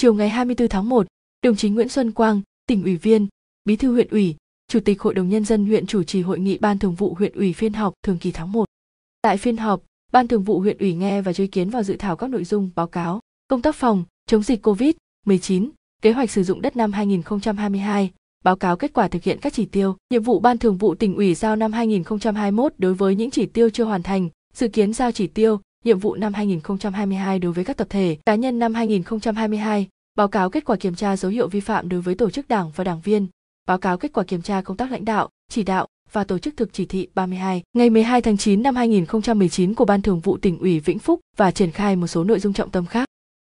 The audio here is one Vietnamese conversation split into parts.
Chiều ngày 24 tháng 1, đồng chí Nguyễn Xuân Quang, tỉnh ủy viên, bí thư huyện ủy, chủ tịch Hội đồng nhân dân huyện chủ trì hội nghị ban thường vụ huyện ủy phiên họp thường kỳ tháng 1. Tại phiên họp, ban thường vụ huyện ủy nghe và cho ý kiến vào dự thảo các nội dung báo cáo công tác phòng chống dịch COVID-19, kế hoạch sử dụng đất năm 2022, báo cáo kết quả thực hiện các chỉ tiêu, nhiệm vụ ban thường vụ tỉnh ủy giao năm 2021 đối với những chỉ tiêu chưa hoàn thành, dự kiến giao chỉ tiêu nhiệm vụ năm 2022 đối với các tập thể, cá nhân năm 2022, báo cáo kết quả kiểm tra dấu hiệu vi phạm đối với tổ chức đảng và đảng viên, báo cáo kết quả kiểm tra công tác lãnh đạo, chỉ đạo và tổ chức thực chỉ thị 32 ngày 12 tháng 9 năm 2019 của Ban Thường vụ tỉnh ủy Vĩnh Phúc và triển khai một số nội dung trọng tâm khác.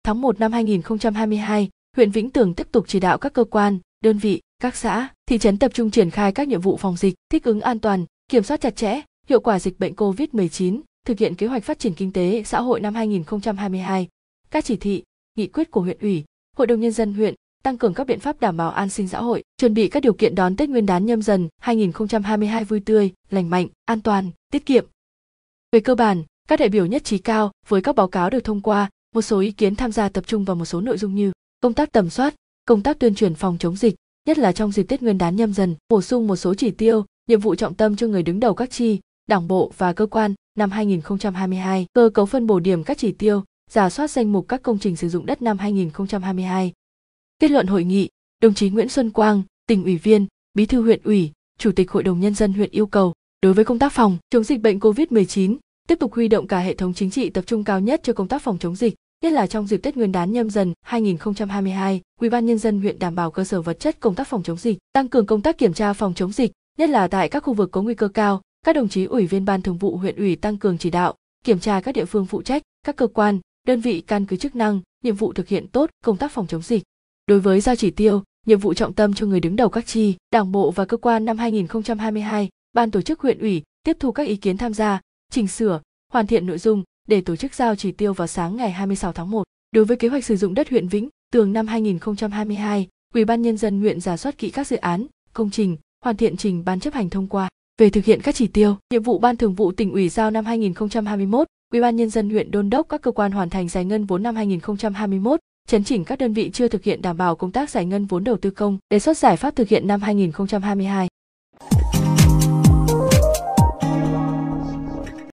Tháng 1 năm 2022, huyện Vĩnh Tường tiếp tục chỉ đạo các cơ quan, đơn vị, các xã, thị trấn tập trung triển khai các nhiệm vụ phòng dịch, thích ứng an toàn, kiểm soát chặt chẽ, hiệu quả dịch bệnh COVID-19, thực hiện kế hoạch phát triển kinh tế xã hội năm 2022, các chỉ thị, nghị quyết của huyện ủy, hội đồng nhân dân huyện tăng cường các biện pháp đảm bảo an sinh xã hội, chuẩn bị các điều kiện đón Tết Nguyên đán nhâm dần 2022 vui tươi, lành mạnh, an toàn, tiết kiệm. Về cơ bản, các đại biểu nhất trí cao với các báo cáo được thông qua, một số ý kiến tham gia tập trung vào một số nội dung như công tác tầm soát, công tác tuyên truyền phòng chống dịch, nhất là trong dịp Tết Nguyên đán nhâm dần, bổ sung một số chỉ tiêu, nhiệm vụ trọng tâm cho người đứng đầu các chi, Đảng bộ và cơ quan năm 2022, cơ cấu phân bổ điểm các chỉ tiêu, giả soát danh mục các công trình sử dụng đất năm 2022. Kết luận hội nghị, đồng chí Nguyễn Xuân Quang, tỉnh ủy viên, bí thư huyện ủy, chủ tịch hội đồng nhân dân huyện yêu cầu đối với công tác phòng chống dịch bệnh COVID-19, tiếp tục huy động cả hệ thống chính trị tập trung cao nhất cho công tác phòng chống dịch, nhất là trong dịp Tết Nguyên đán nhâm dần 2022, Ủy ban nhân dân huyện đảm bảo cơ sở vật chất công tác phòng chống dịch, tăng cường công tác kiểm tra phòng chống dịch, nhất là tại các khu vực có nguy cơ cao, các đồng chí ủy viên ban thường vụ huyện ủy tăng cường chỉ đạo kiểm tra các địa phương phụ trách các cơ quan đơn vị căn cứ chức năng nhiệm vụ thực hiện tốt công tác phòng chống dịch đối với giao chỉ tiêu nhiệm vụ trọng tâm cho người đứng đầu các chi đảng bộ và cơ quan năm 2022 ban tổ chức huyện ủy tiếp thu các ý kiến tham gia chỉnh sửa hoàn thiện nội dung để tổ chức giao chỉ tiêu vào sáng ngày 26 tháng 1 đối với kế hoạch sử dụng đất huyện Vĩnh Tường năm 2022 Ủy ban nhân dân huyện giả soát kỹ các dự án công trình hoàn thiện trình ban chấp hành thông qua về thực hiện các chỉ tiêu, nhiệm vụ Ban Thường vụ tỉnh ủy giao năm 2021, Ủy ban nhân dân huyện đôn đốc các cơ quan hoàn thành giải ngân vốn năm 2021, chấn chỉnh các đơn vị chưa thực hiện đảm bảo công tác giải ngân vốn đầu tư công, đề xuất giải pháp thực hiện năm 2022.